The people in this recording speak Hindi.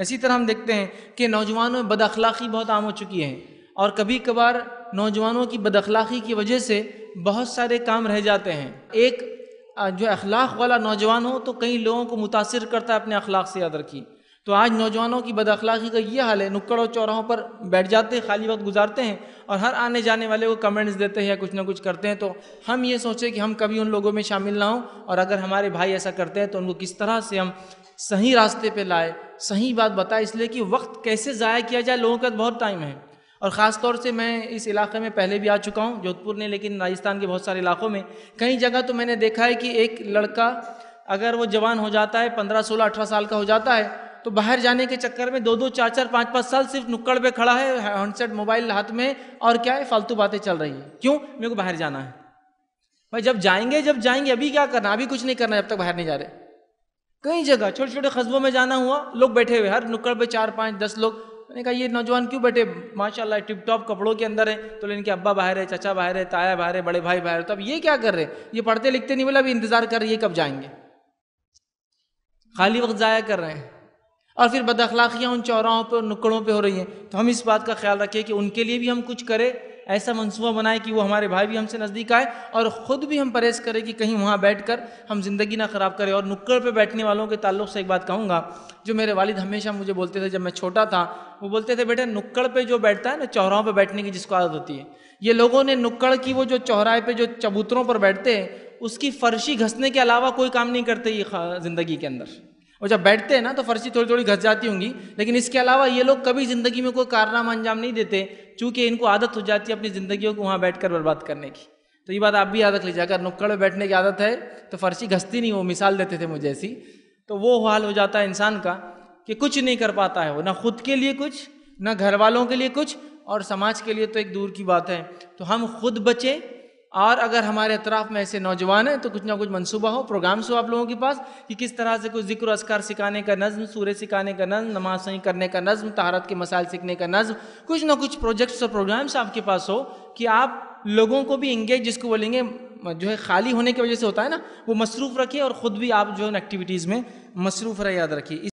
इसी तरह हम देखते हैं कि नौजवानों में बदखलाक़ी बहुत आम हो चुकी है और कभी कभार नौजवानों की बदअखलाक़ी की वजह से बहुत सारे काम रह जाते हैं एक जो अखलाक वाला नौजवान हो तो कई लोगों को मुतासर करता है अपने अखलाक से याद रखी तो आज नौजवानों की बदखलाक़ी का ये हाल है नुक्कड़ और चौराहों पर बैठ जाते हैं खाली वक्त गुजारते हैं और हर आने जाने वाले को कमेंट्स देते हैं या कुछ ना कुछ करते हैं तो हम ये सोचें कि हम कभी उन लोगों में शामिल ना हों और अगर हमारे भाई ऐसा करते हैं तो उनको किस तरह से हम सही रास्ते पर लाए सही बात बताया इसलिए कि वक्त कैसे ज़ाया किया जाए लोगों का बहुत टाइम है और ख़ास तौर से मैं इस इलाके में पहले भी आ चुका हूँ जोधपुर ने लेकिन राजस्थान के बहुत सारे इलाकों में कई जगह तो मैंने देखा है कि एक लड़का अगर वो जवान हो जाता है पंद्रह सोलह अठारह साल का हो जाता है तो बाहर जाने के चक्कर में दो दो चार चार पाँच पाँच साल सिर्फ नुक्कड़ पे खड़ा है हैंडसेट मोबाइल हाथ में और क्या है फालतू बातें चल रही है क्यों मेरे को बाहर जाना है भाई जब जाएंगे जब जाएंगे अभी क्या करना अभी कुछ नहीं करना जब तक बाहर नहीं जा रहे कई जगह छोटे छोटे कस्बों में जाना हुआ लोग बैठे हुए हर नुक्कड़ पे चार पाँच दस लोग मैंने कहा ये नौजवान क्यों बैठे माशाल्लाह टिप टॉप कपड़ों के अंदर है तो इनके अब्बा बाहर है चाचा बाहर है ताया बाहर है बड़े भाई बाहर है तो अब ये क्या कर रहे हैं ये पढ़ते लिखते नहीं बोला अभी इंतजार कर रही है कब जाएंगे खाली वक्त ज़ाया कर रहे हैं और फिर बदखलाकियाँ उन चौराहों पर नुक्कड़ों पर हो रही हैं तो हम इस बात का ख्याल रखें कि उनके लिए भी हम कुछ करें ऐसा मनसूबा बनाए कि वो हमारे भाई भी हमसे नज़दीक आए और ख़ुद भी हम परहेज़ करें कि कहीं वहाँ बैठ कर हम ज़िंदगी ना ख़राब करें और नुक्कड़ पर बैठने वालों के ताल्लुक से एक बात कहूँगा जो मेरे वालिद हमेशा मुझे बोलते थे जब मैं छोटा था वो बोलते थे बेटे नुक्कड़ पर जो बैठता है ना चौराहों पर बैठने की जिसको आदत होती है ये लोगों ने नुक्कड़ की वो जो चौराहे पे जो चबूतरों पर बैठते हैं उसकी फर्शी घसने के अलावा कोई काम नहीं करते ये ज़िंदगी के अंदर और जब बैठते हैं ना तो फर्शी थोड़ी थोड़ी घस जाती होंगी लेकिन इसके अलावा ये लोग कभी ज़िंदगी में कोई कारनामा अंजाम नहीं देते चूँकि इनको आदत हो जाती है अपनी ज़िंदगी को वहाँ बैठ कर बर्बाद करने की तो ये बात आप भी याद रख लीजिए अगर नुक्कड़ में बैठने की आदत है तो फर्शी घसती नहीं वो मिसाल देते थे मुझे ऐसी तो वो हाल हो जाता है इंसान का कि कुछ नहीं कर पाता है वो ना खुद के लिए कुछ ना घर वालों के लिए कुछ और समाज के लिए तो एक दूर की बात है तो हम खुद बचें और अगर हमारे अतराफ़ में ऐसे नौजवान हैं तो कुछ ना कुछ मनसूबा हो प्रोग्राम्स हो आप लोगों के पास कि किस तरह से कुछ जिक्र असकार सिखाने का नज्म सूर्य सिखाने का नज़म नमाज सही करने का नज्म तहारत के मसाइल सीखने का नज्म कुछ ना कुछ प्रोजेक्ट्स और प्रोग्राम्स आपके पास हो कि आप लोगों को भी इंगेज जिसको बोलेंगे जो है खाली होने की वजह से होता है ना वो मसरूफ़ रखिए और ख़ुद भी आप जो है एक्टिविटीज़ में मसरूफ़ रहे याद रखिए